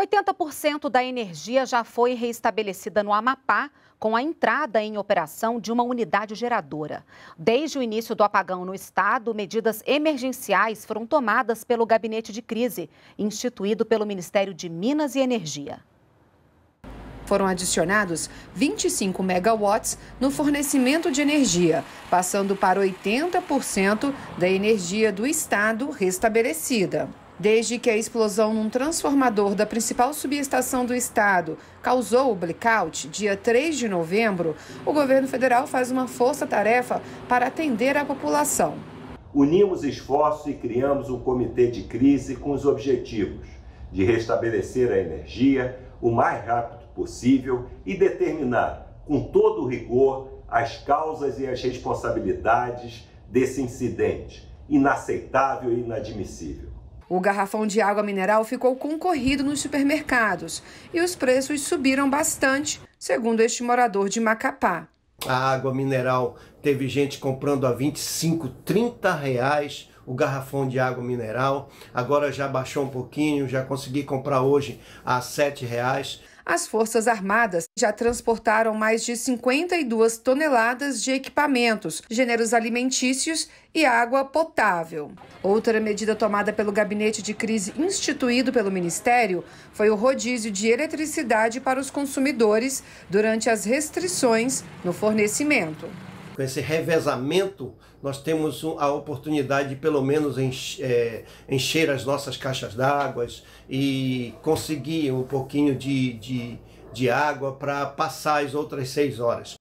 80% da energia já foi reestabelecida no Amapá com a entrada em operação de uma unidade geradora. Desde o início do apagão no estado, medidas emergenciais foram tomadas pelo gabinete de crise, instituído pelo Ministério de Minas e Energia. Foram adicionados 25 megawatts no fornecimento de energia, passando para 80% da energia do estado restabelecida. Desde que a explosão num transformador da principal subestação do estado causou o blackout, dia 3 de novembro, o governo federal faz uma força-tarefa para atender a população. Unimos esforços e criamos um comitê de crise com os objetivos de restabelecer a energia o mais rápido possível e determinar com todo o rigor as causas e as responsabilidades desse incidente inaceitável e inadmissível. O garrafão de água mineral ficou concorrido nos supermercados e os preços subiram bastante, segundo este morador de Macapá. A água mineral teve gente comprando a 25, 30 reais o garrafão de água mineral. Agora já baixou um pouquinho, já consegui comprar hoje a R$ reais. As Forças Armadas já transportaram mais de 52 toneladas de equipamentos, gêneros alimentícios e água potável. Outra medida tomada pelo gabinete de crise instituído pelo Ministério foi o rodízio de eletricidade para os consumidores durante as restrições no fornecimento com esse revezamento, nós temos a oportunidade de pelo menos é, encher as nossas caixas d'água e conseguir um pouquinho de, de, de água para passar as outras seis horas.